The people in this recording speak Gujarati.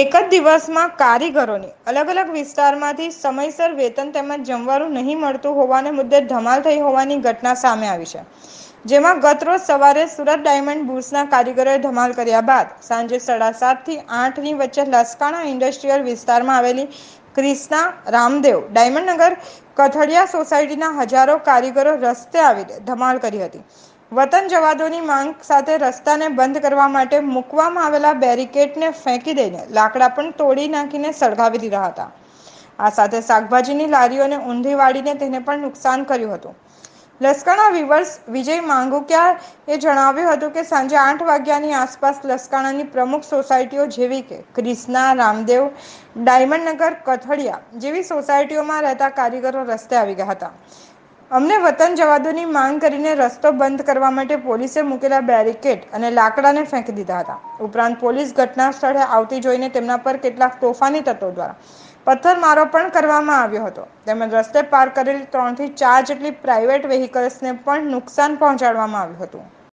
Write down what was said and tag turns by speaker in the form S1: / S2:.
S1: એક જ દિવસમાં કારીગરોને અલગ અલગ વિસ્તારમાંથી સમયસર વેતન તેમજ જમવાનું નહીં મળતું હોવાને મુદ્દે ધમાલ થઈ હોવાની ઘટના સામે આવી છે જેમાં ગતરોજ સવારે સુરત ડાયમંડ બુટ્સના કારીગરોએ ધમાલ કર્યા બાદ સાંજે સાડા સાતથી આઠની વચ્ચે લસકાણા ઇન્ડસ્ટ્રીયલ વિસ્તારમાં આવેલી ક્રિષ્ના રામદેવ ડાયમંડનગર કથડિયા સોસાયટીના હજારો કારીગરો રસ્તે આવીને ધમાલ કરી હતી વતન જવાદોની માંગ સાથે રસ્તાને બંધ કરવા માટે મૂકવામાં આવેલા બેરિકેડને ફેંકી દઈને લાકડા પણ તોડી નાખીને સળગાવી દીધા હતા આ સાથે શાકભાજીની લારીઓને ઊંધી વાળીને તેને પણ નુકસાન કર્યું હતું લસકાણા વિવર્સ વિજય માંગુક્યા એ જણાવ્યું હતું કે સાંજે આઠ વાગ્યાની આસપાસ લસકાણાની પ્રમુખ સોસાયટીઓ જેવી કે ક્રિષ્ના રામદેવ ડાયમંડનગર કથળિયા જેવી સોસાયટીઓમાં રહેતા કારીગરો રસ્તે આવી ગયા હતા અમને વતન જવાદોની માંગ કરીને રસ્તો બંધ કરવા માટે પોલીસે મૂકેલા બેરિકેડ અને લાકડાને ફેંકી દીધા હતા ઉપરાંત પોલીસ ઘટના સ્થળે આવતી જોઈને તેમના પર કેટલાક તોફાની તત્વો દ્વારા પથ્થરમારો પણ કરવામાં આવ્યો હતો તેમજ રસ્તે પાર કરેલી ત્રણથી ચાર જેટલી પ્રાઇવેટ વ્હીકલ્સને પણ નુકસાન પહોંચાડવામાં આવ્યું હતું